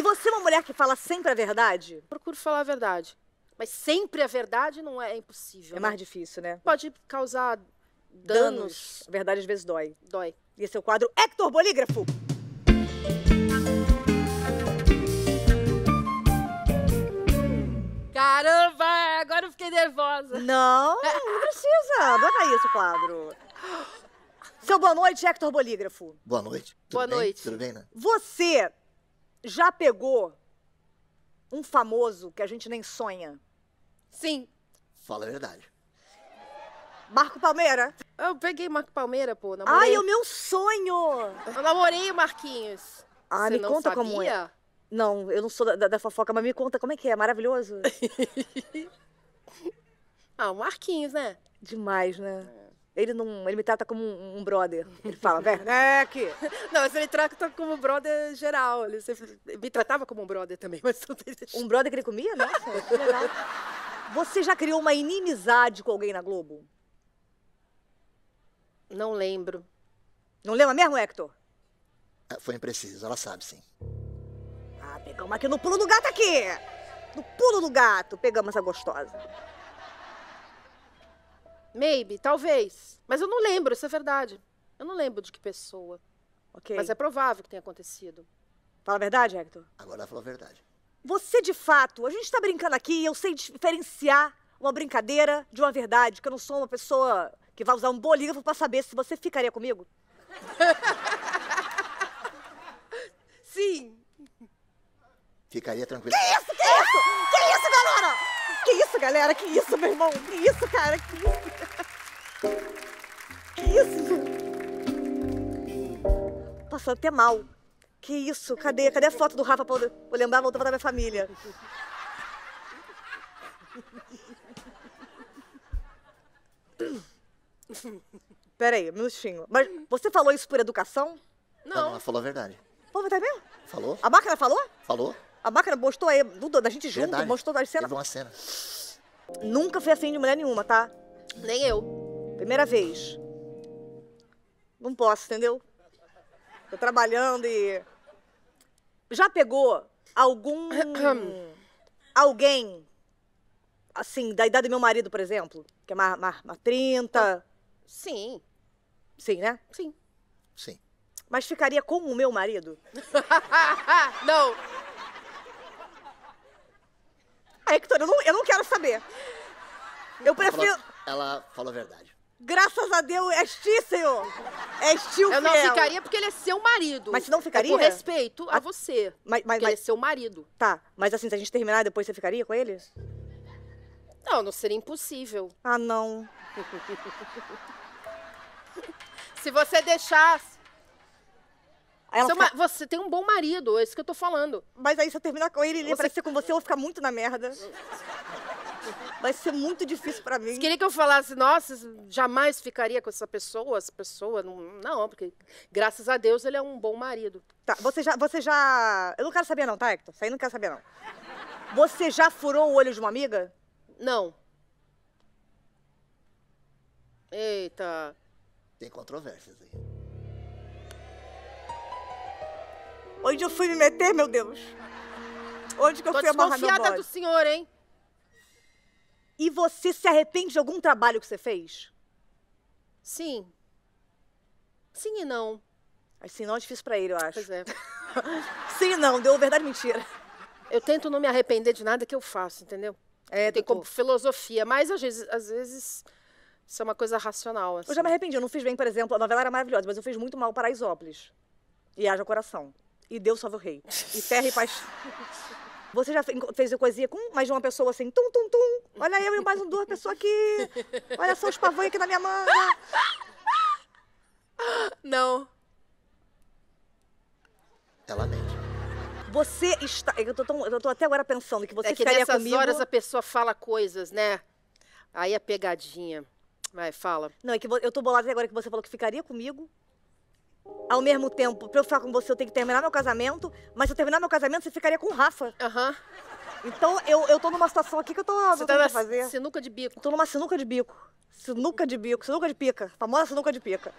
E você é uma mulher que fala sempre a verdade? Procuro falar a verdade. Mas sempre a verdade não é, é impossível. É né? mais difícil, né? Pode causar danos. danos. A verdade às vezes dói. Dói. E esse é o quadro Hector Bolígrafo. Caramba, agora eu fiquei nervosa. Não, não precisa. Não é isso quadro. Seu boa noite, Hector Bolígrafo. Boa noite. Tudo boa bem? noite. Tudo bem, né? Você já pegou um famoso que a gente nem sonha? Sim. Fala a verdade. Marco Palmeira? Eu peguei Marco Palmeira, pô. Namorei. Ai, é o meu sonho! Eu namorei o Marquinhos. Ah, Você me conta sabia? como é. Não, eu não sou da, da, fofoca, mas me conta como é que é. Maravilhoso? ah, o Marquinhos, né? Demais, né? É. Ele não. Ele me trata como um, um brother. Ele fala, velho, é aqui. não, mas ele trata como um brother geral. Ele sempre, me tratava como um brother também, mas Um brother que ele comia? Nossa, legal. Você já criou uma inimizade com alguém na Globo? Não lembro. Não lembra mesmo, Hector? Ah, foi impreciso, ela sabe sim. Ah, pegamos aqui no pulo do gato aqui! No pulo do gato, pegamos essa gostosa. Maybe, talvez. Mas eu não lembro, isso é verdade. Eu não lembro de que pessoa. Ok. Mas é provável que tenha acontecido. Fala a verdade, Hector? Agora fala a verdade. Você, de fato, a gente está brincando aqui e eu sei diferenciar uma brincadeira de uma verdade, que eu não sou uma pessoa que vai usar um bolígrafo para saber se você ficaria comigo. Sim. Ficaria tranquilo. Que isso, que isso? Que isso, galera? Que isso, galera? Que isso, meu irmão? Que isso, cara? Que isso? passando até mal. Que isso? Cadê? Cadê a foto do Rafa pra eu lembrar? Voltava da minha família. Peraí, um minutinho. Mas você falou isso por educação? Não. Não, ela falou a verdade. Falou a tá verdade mesmo? Falou. A máquina falou? Falou. A máquina mostrou aí, da gente junto, mostrou as cenas. Teve uma cena. Nunca fui assim de mulher nenhuma, tá? Nem eu. Primeira vez. Não posso, entendeu? Tô trabalhando e. Já pegou algum. alguém, assim, da idade do meu marido, por exemplo? Que é mais, mais, mais 30? Sim. Sim, né? Sim. Sim. Mas ficaria com o meu marido? não. Hector, é eu não, eu não quero saber. Eu prefiro. Ela falou a verdade. Graças a Deus, é ti, Senhor. É ti o Eu não ficaria porque ele é seu marido. Mas se não ficaria? com é respeito a, a você. Mas, mas, mas... ele é seu marido. Tá, mas assim, se a gente terminar, depois você ficaria com ele? Não, não seria impossível. Ah, não. se você deixasse... Fica... Você tem um bom marido, é isso que eu tô falando. Mas aí se eu terminar com ele, ele você... aparecer com você, eu vou ficar muito na merda vai ser muito difícil para mim. Você queria que eu falasse, nossa, jamais ficaria com essa pessoa, essa pessoa. Não, não, porque graças a Deus ele é um bom marido. Tá, você já. Você já. Eu não quero saber, não, tá, Hector? Isso aí não quero saber, não. Você já furou o olho de uma amiga? Não. Eita. Tem controvérsias aí. Onde eu fui me meter, meu Deus? Onde que eu Tô fui amarrar meu bode? desconfiada do senhor, hein? E você se arrepende de algum trabalho que você fez? Sim. Sim e não. e não é difícil para ele, eu acho. Pois é. Sim e não, deu verdade mentira. Eu tento não me arrepender de nada que eu faço, entendeu? É, tem como filosofia, mas às vezes, às vezes isso é uma coisa racional. Assim. Eu já me assim. arrependi, eu não fiz bem, por exemplo, a novela era maravilhosa, mas eu fiz muito mal para Isópolis. E haja coração. E Deus salve o rei. E terra e paz. Você já fez coisinha com mais de uma pessoa assim, tum, tum, tum. Olha eu e mais um, duas pessoas aqui. Olha só os pavões aqui na minha manga. Não. Ela mente. Você está. Eu tô, tão, eu tô até agora pensando que você é que ficaria nessas comigo. horas a pessoa fala coisas, né? Aí a é pegadinha. Vai, fala. Não, é que eu tô bolada agora que você falou que ficaria comigo, ao mesmo tempo, pra eu ficar com você, eu tenho que terminar meu casamento, mas se eu terminar meu casamento, você ficaria com o Rafa. Aham. Uhum. Então eu, eu tô numa situação aqui que eu tô. Você tá na fazer. sinuca de bico. tô numa sinuca de bico. Sinuca de bico, sinuca de pica. Famosa sinuca de pica.